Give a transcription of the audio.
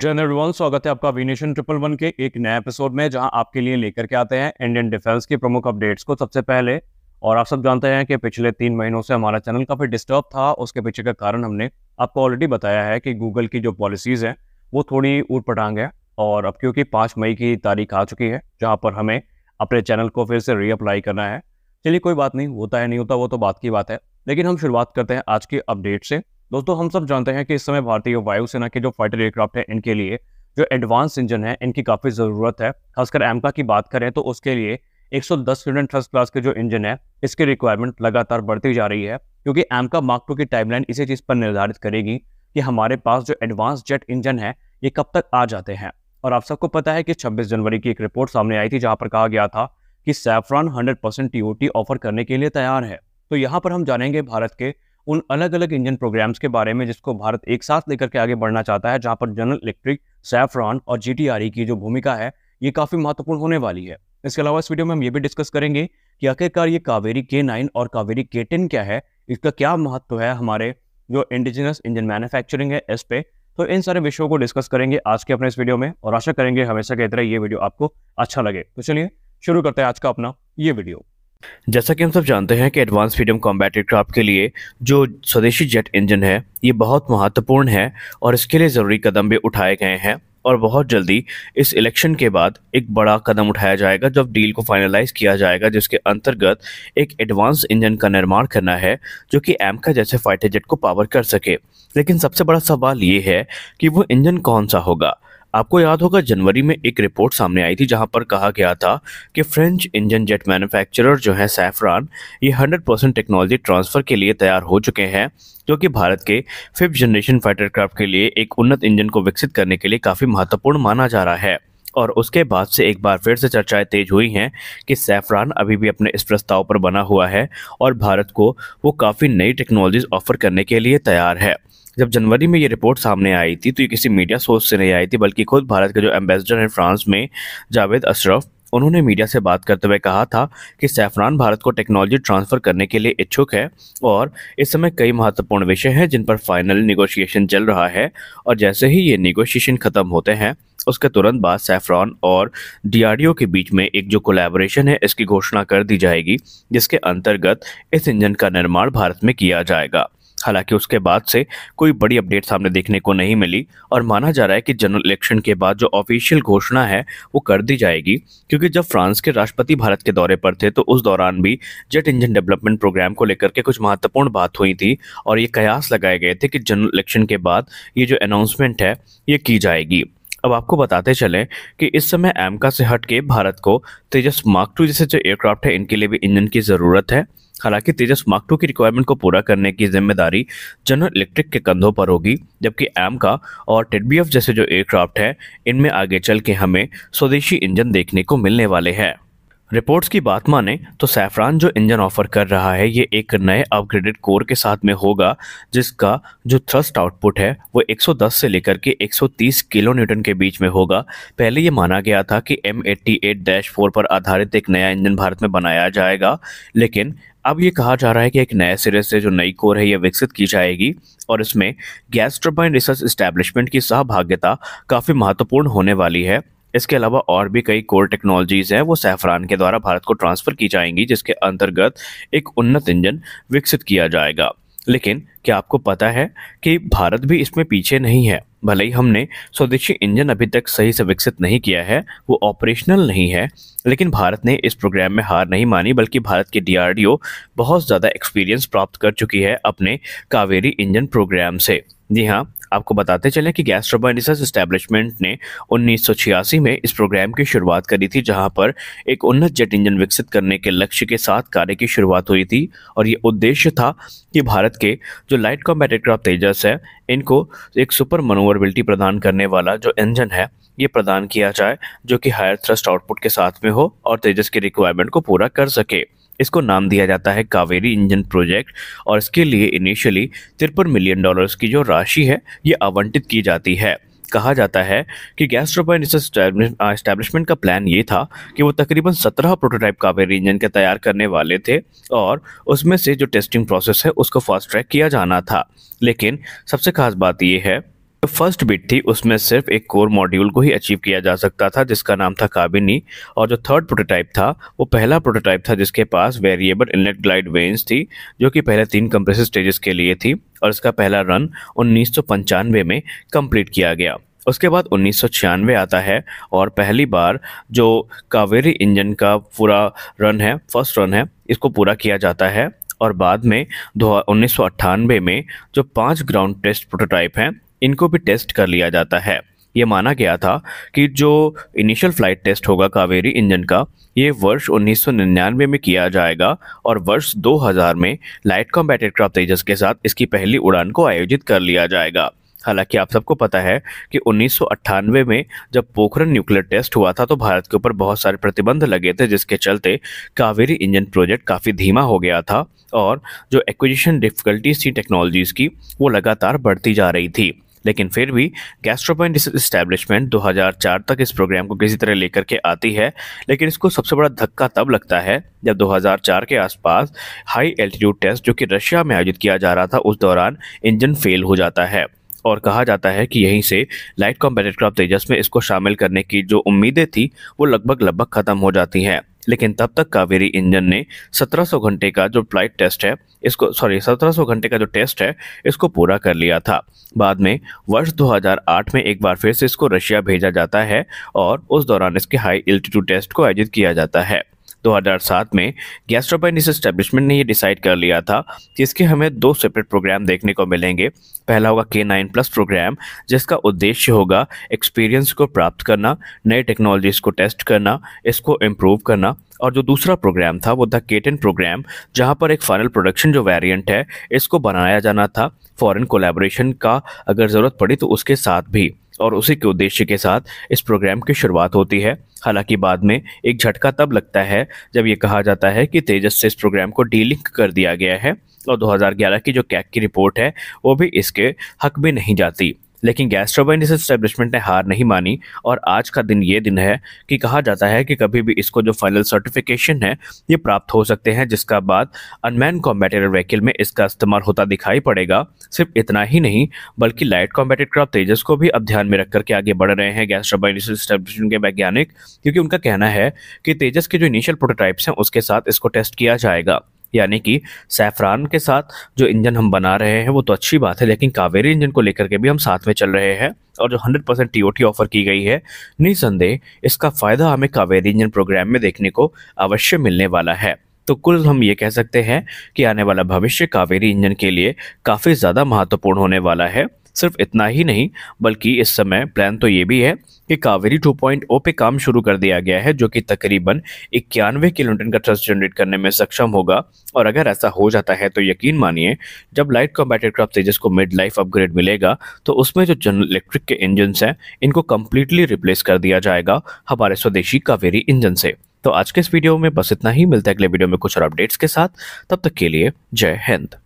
general one स्वागत है आपका विनेशन ट्रिपल वन के एक नए एपिसोड में जहां आपके लिए लेकर के आते हैं इंडियन डिफेंस के प्रमुख अपडेट्स को सबसे पहले और आप सब जानते हैं कि पिछले तीन महीनों से हमारा चैनल काफ़ी डिस्टर्ब था उसके पीछे का कारण हमने आपको ऑलरेडी बताया है कि गूगल की जो पॉलिसीज़ हैं वो थोड़ी ऊट पटांग है और अब क्योंकि पाँच मई की तारीख आ चुकी है जहाँ पर हमें अपने चैनल को फिर से रीअप्लाई करना है चलिए कोई बात नहीं होता है नहीं होता वो तो बात की बात है लेकिन हम शुरुआत करते हैं आज के अपडेट से दोस्तों हम सब जानते हैं कि इस समय भारतीय वायुसेना के जो फाइटर एयरक्राफ्ट है इनके लिए जो एडवांस इंजन है इनकी काफ़ी ज़रूरत है खासकर एमका की बात करें तो उसके लिए 110 न्यूटन फर्स्ट क्लास के जो इंजन है इसकी रिक्वायरमेंट लगातार बढ़ती जा रही है क्योंकि एमका मार्क टू की टाइमलाइन इसी चीज़ पर निर्धारित करेगी कि हमारे पास जो एडवांस जेट इंजन है ये कब तक आ जाते हैं और आप सबको पता है कि 26 जनवरी की एक रिपोर्ट सामने आई थी जहां पर कहा गया था कि सैफ्रॉन 100 परसेंट टीओटी ऑफर करने के लिए तैयार है तो यहाँ पर हम जानेंगे भारत के उन अलग अलग इंजन प्रोग्राम्स के बारे में जिसको भारत एक साथ लेकर के आगे बढ़ना चाहता है जहाँ पर जनरल इलेक्ट्रिक सैफ्रॉन और जी की जो भूमिका है ये काफ़ी महत्वपूर्ण होने वाली है इसके अलावा इस वीडियो में हम ये भी डिस्कस करेंगे कि आखिरकार ये कावेरी के नाइन और कावेरी के टेन क्या है इसका क्या महत्व है हमारे जो इंडिजिनस इंजन मैन्युफैक्चरिंग है इस पे तो इन सारे विषयों को डिस्कस करेंगे आज के अपने इस वीडियो में और आशा करेंगे हमेशा कहते रहे ये वीडियो आपको अच्छा लगे तो चलिए शुरू करते हैं आज का अपना ये वीडियो जैसा कि हम सब जानते हैं कि एडवांस फ्रीडम कॉम्बैट एयरक्राफ्ट के लिए जो स्वदेशी जेट इंजन है ये बहुत महत्वपूर्ण है और इसके लिए ज़रूरी कदम भी उठाए गए हैं और बहुत जल्दी इस इलेक्शन के बाद एक बड़ा कदम उठाया जाएगा जब डील को फाइनलाइज किया जाएगा जिसके अंतर्गत एक एडवांस इंजन का निर्माण करना है जो कि एमका जैसे फाइटर जेट को पावर कर सके लेकिन सबसे बड़ा सवाल ये है कि वो इंजन कौन सा होगा आपको याद होगा जनवरी में एक रिपोर्ट सामने आई थी जहां पर कहा गया था कि फ्रेंच इंजन जेट मैन्युफैक्चरर जो है सैफरान ये 100 परसेंट टेक्नोलॉजी ट्रांसफ़र के लिए तैयार हो चुके हैं जो कि भारत के फिफ्थ जनरेशन फाइटर क्राफ्ट के लिए एक उन्नत इंजन को विकसित करने के लिए काफ़ी महत्वपूर्ण माना जा रहा है और उसके बाद से एक बार फिर से चर्चाएं तेज हुई हैं कि सैफरान अभी भी अपने इस प्रस्ताव पर बना हुआ है और भारत को वो काफ़ी नई टेक्नोलॉजीज ऑफर करने के लिए तैयार है जब जनवरी में ये रिपोर्ट सामने आई थी तो ये किसी मीडिया सोर्स से नहीं आई थी बल्कि खुद भारत के जो एम्बेसडर हैं फ्रांस में जावेद अशरफ उन्होंने मीडिया से बात करते हुए कहा था कि सैफरान भारत को टेक्नोलॉजी ट्रांसफ़र करने के लिए इच्छुक है और इस समय कई महत्वपूर्ण विषय हैं जिन पर फाइनल निगोशिएशन चल रहा है और जैसे ही ये निगोशिएशन ख़त्म होते हैं उसके तुरंत बाद सैफरान और डीआरडीओ के बीच में एक जो कोलेबोरेशन है इसकी घोषणा कर दी जाएगी जिसके अंतर्गत इस इंजन का निर्माण भारत में किया जाएगा हालांकि उसके बाद से कोई बड़ी अपडेट सामने देखने को नहीं मिली और माना जा रहा है कि जनरल इलेक्शन के बाद जो ऑफिशियल घोषणा है वो कर दी जाएगी क्योंकि जब फ्रांस के राष्ट्रपति भारत के दौरे पर थे तो उस दौरान भी जेट इंजन डेवलपमेंट प्रोग्राम को लेकर के कुछ महत्वपूर्ण बात हुई थी और ये कयास लगाए गए थे कि जनरल इलेक्शन के बाद ये जो अनाउंसमेंट है ये की जाएगी अब आपको बताते चलें कि इस समय एमका से हट के भारत को तेजस मार्क टू जैसे जो एयरक्राफ्ट है इनके लिए भी इंजन की ज़रूरत है हालांकि तेजस मार्क टू की रिक्वायरमेंट को पूरा करने की जिम्मेदारी जनरल इलेक्ट्रिक के कंधों पर होगी जबकि एम का और टेडबीएफ जैसे जो एयरक्राफ्ट हैं इनमें आगे चल के हमें स्वदेशी इंजन देखने को मिलने वाले हैं रिपोर्ट्स की बात माने तो सैफरान जो इंजन ऑफर कर रहा है ये एक नए अपग्रेडेड कोर के साथ में होगा जिसका जो थ्रस्ट आउटपुट है वो 110 से लेकर के 130 किलो न्यूटन के बीच में होगा पहले ये माना गया था कि एम एट्टी फोर पर आधारित एक नया इंजन भारत में बनाया जाएगा लेकिन अब ये कहा जा रहा है कि एक नए सिरे से जो नई कोर है यह विकसित की जाएगी और इसमें गैस टर्बाइन रिसर्च इस्टेब्लिशमेंट की सहभागिता काफ़ी महत्वपूर्ण होने वाली है इसके अलावा और भी कई कोर टेक्नोलॉजीज हैं वो सैफरान के द्वारा भारत को ट्रांसफ़र की जाएंगी जिसके अंतर्गत एक उन्नत इंजन विकसित किया जाएगा लेकिन क्या आपको पता है कि भारत भी इसमें पीछे नहीं है भले ही हमने स्वदेशी इंजन अभी तक सही से विकसित नहीं किया है वो ऑपरेशनल नहीं है लेकिन भारत ने इस प्रोग्राम में हार नहीं मानी बल्कि भारत की डीआरडीओ बहुत ज़्यादा एक्सपीरियंस प्राप्त कर चुकी है अपने कावेरी इंजन प्रोग्राम से जी हाँ आपको बताते चलें कि गैस टर्बाइन रिसर्च स्टैब्लिशमेंट ने 1986 में इस प्रोग्राम की शुरुआत करी थी जहां पर एक उन्नत जेट इंजन विकसित करने के लक्ष्य के साथ कार्य की शुरुआत हुई थी और ये उद्देश्य था कि भारत के जो लाइट कॉम्बैट एयरक्राफ्ट तेजस है इनको एक सुपर मनोवरबिलिटी प्रदान करने वाला जो इंजन है ये प्रदान किया जाए जो कि हायर थ्रस्ट आउटपुट के साथ में हो और तेजस की रिक्वायरमेंट को पूरा कर सके इसको नाम दिया जाता है कावेरी इंजन प्रोजेक्ट और इसके लिए इनिशियली तिरपन मिलियन डॉलर्स की जो राशि है ये आवंटित की जाती है कहा जाता है कि गैस टर्बाइन इस्टेब्लिशमेंट का प्लान ये था कि वो तकरीबन सत्रह प्रोटोटाइप कावेरी इंजन के तैयार करने वाले थे और उसमें से जो टेस्टिंग प्रोसेस है उसको फास्ट ट्रैक किया जाना था लेकिन सबसे खास बात यह है फर्स्ट बिट थी उसमें सिर्फ एक कोर मॉड्यूल को ही अचीव किया जा सकता था जिसका नाम था काबिनी और जो थर्ड प्रोटोटाइप था वो पहला प्रोटोटाइप था जिसके पास वेरिएबल इनलेट ग्लाइड वेन्स थी जो कि पहले तीन कंप्रेसिव स्टेजेस के लिए थी और इसका पहला रन उन्नीस में कंप्लीट किया गया उसके बाद उन्नीस आता है और पहली बार जो कावेरी इंजन का पूरा रन है फर्स्ट रन है इसको पूरा किया जाता है और बाद में दो उन्नीस में जो पांच ग्राउंड टेस्ट प्रोटोटाइप हैं इनको भी टेस्ट कर लिया जाता है ये माना गया था कि जो इनिशियल फ्लाइट टेस्ट होगा कावेरी इंजन का ये वर्ष 1999 में किया जाएगा और वर्ष 2000 में लाइट कॉम्बैट एयरक्राफ्ट तेजस के साथ इसकी पहली उड़ान को आयोजित कर लिया जाएगा हालांकि आप सबको पता है कि उन्नीस में जब पोखरण न्यूक्लियर टेस्ट हुआ था तो भारत के ऊपर बहुत सारे प्रतिबंध लगे थे जिसके चलते कावेरी इंजन प्रोजेक्ट काफ़ी धीमा हो गया था और जो एक्विजिशन डिफ़िकल्टीज थी टेक्नोलॉजीज़ की वो लगातार बढ़ती जा रही थी लेकिन फिर भी गैस्ट्रोपॉइंट इस्टेब्लिशमेंट 2004 तक इस प्रोग्राम को किसी तरह लेकर के आती है लेकिन इसको सबसे बड़ा धक्का तब लगता है जब 2004 के आसपास हाई एल्टीट्यूड टेस्ट जो कि रशिया में आयोजित किया जा रहा था उस दौरान इंजन फेल हो जाता है और कहा जाता है कि यहीं से लाइट कॉम्पेटेट क्रॉप तेजस में इसको शामिल करने की जो उम्मीदें थी वो लगभग लगभग ख़त्म हो जाती हैं लेकिन तब तक कावेरी इंजन ने 1700 घंटे का जो फ्लाइट टेस्ट है इसको सॉरी 1700 घंटे का जो टेस्ट है इसको पूरा कर लिया था बाद में वर्ष 2008 में एक बार फिर से इसको रशिया भेजा जाता है और उस दौरान इसके हाई एल्टीट्यूड टेस्ट को आयोजित किया जाता है 2007 में गैस्ट्रोपाइनिस एस्टेब्लिशमेंट ने ये डिसाइड कर लिया था कि इसके हमें दो सेपरेट प्रोग्राम देखने को मिलेंगे पहला होगा के नाइन प्लस प्रोग्राम जिसका उद्देश्य होगा एक्सपीरियंस को प्राप्त करना नए टेक्नोलॉजीज को टेस्ट करना इसको इम्प्रूव करना और जो दूसरा प्रोग्राम था वो था केटन प्रोग्राम जहाँ पर एक फाइनल प्रोडक्शन जो वेरिएंट है इसको बनाया जाना था फॉरेन कोलैबोरेशन का अगर ज़रूरत पड़ी तो उसके साथ भी और उसी के उद्देश्य के साथ इस प्रोग्राम की शुरुआत होती है हालांकि बाद में एक झटका तब लगता है जब ये कहा जाता है कि तेजस से इस प्रोग्राम को डीलिंक कर दिया गया है और 2011 की जो कैक की रिपोर्ट है वो भी इसके हक में नहीं जाती लेकिन गैस टर्बाइन इस ने हार नहीं मानी और आज का दिन ये दिन है कि कहा जाता है कि कभी भी इसको जो फाइनल सर्टिफिकेशन है ये प्राप्त हो सकते हैं जिसका बाद अनमैन कॉम्बेटेड व्हीकल में इसका इस्तेमाल होता दिखाई पड़ेगा सिर्फ इतना ही नहीं बल्कि लाइट कॉम्बेटेड क्राफ्ट तेजस को भी अब ध्यान में रख करके आगे बढ़ रहे हैं गैस टर्बाइन के वैज्ञानिक क्योंकि उनका कहना है कि तेजस के जो इनिशियल प्रोटोटाइप्स हैं उसके साथ इसको टेस्ट किया जाएगा यानी कि सैफरान के साथ जो इंजन हम बना रहे हैं वो तो अच्छी बात है लेकिन कावेरी इंजन को लेकर के भी हम साथ में चल रहे हैं और जो 100 परसेंट टी ऑफर की गई है निसंदेह इसका फ़ायदा हमें कावेरी इंजन प्रोग्राम में देखने को अवश्य मिलने वाला है तो कुल हम ये कह सकते हैं कि आने वाला भविष्य कावेरी इंजन के लिए काफ़ी ज़्यादा महत्वपूर्ण होने वाला है सिर्फ इतना ही नहीं बल्कि इस समय प्लान तो ये भी है कि कावेरी 2.0 पे काम शुरू कर दिया गया है जो कि तकरीबन इक्यानवे किलोमीटर का थ्रस्ट जनरेट करने में सक्षम होगा और अगर ऐसा हो जाता है तो यकीन मानिए जब लाइट कॉम्बैट एयरक्राफ्ट तेजस को मिड लाइफ अपग्रेड मिलेगा तो उसमें जो जनरल इलेक्ट्रिक के इंजन हैं इनको कम्प्लीटली रिप्लेस कर दिया जाएगा हमारे स्वदेशी कावेरी इंजन से तो आज के इस वीडियो में बस इतना ही मिलता है अगले वीडियो में कुछ और अपडेट्स के साथ तब तक के लिए जय हिंद